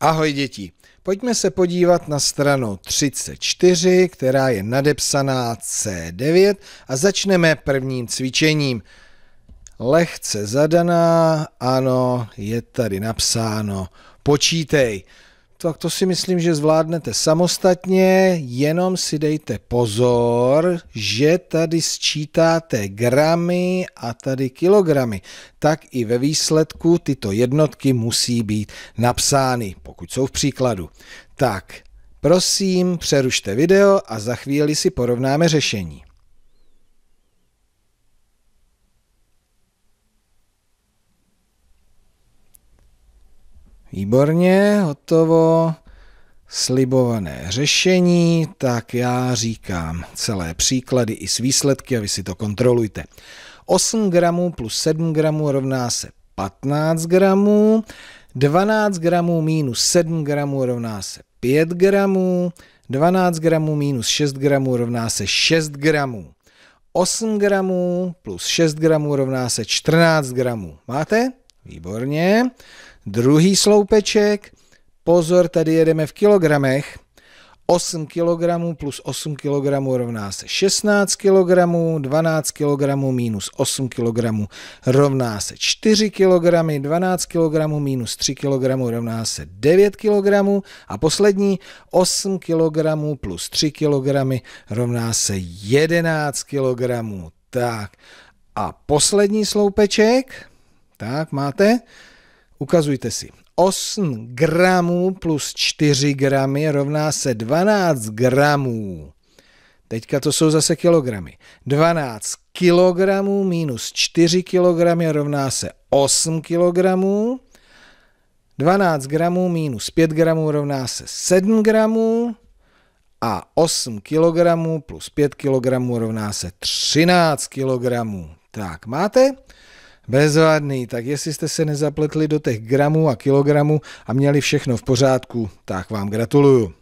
Ahoj děti, pojďme se podívat na stranu 34, která je nadepsaná C9 a začneme prvním cvičením. Lehce zadaná, ano, je tady napsáno počítej tak to si myslím, že zvládnete samostatně, jenom si dejte pozor, že tady sčítáte gramy a tady kilogramy. Tak i ve výsledku tyto jednotky musí být napsány, pokud jsou v příkladu. Tak, prosím, přerušte video a za chvíli si porovnáme řešení. Výborně, hotovo. Slibované řešení, tak já říkám celé příklady i s výsledky a vy si to kontrolujte. 8 gramů plus 7 gramů rovná se 15 gramů, 12 gramů minus 7 gramů rovná se 5 gramů, 12 gramů minus 6 gramů rovná se 6 gramů. 8 gramů plus 6 gramů rovná se 14 gramů. Máte? Výborně. Druhý sloupeček. Pozor, tady jedeme v kilogramech. 8 kg plus 8 kg rovná se 16 kg, 12 kg minus 8 kg rovná se 4 kg, 12 kg minus 3 kg rovná se 9 kg a poslední 8 kg plus 3 kg rovná se 11 kg. Tak a poslední sloupeček tak, máte? Ukazujte si. 8 gramů plus 4 gramy rovná se 12 gramů. Teďka to jsou zase kilogramy. 12 kilogramů minus 4 kilogramy rovná se 8 kilogramů. 12 gramů minus 5 gramů rovná se 7 gramů a 8 kilogramů plus 5 kilogramů rovná se 13 kilogramů. Tak, máte? Bezvadný, tak jestli jste se nezapletli do těch gramů a kilogramů a měli všechno v pořádku, tak vám gratuluju.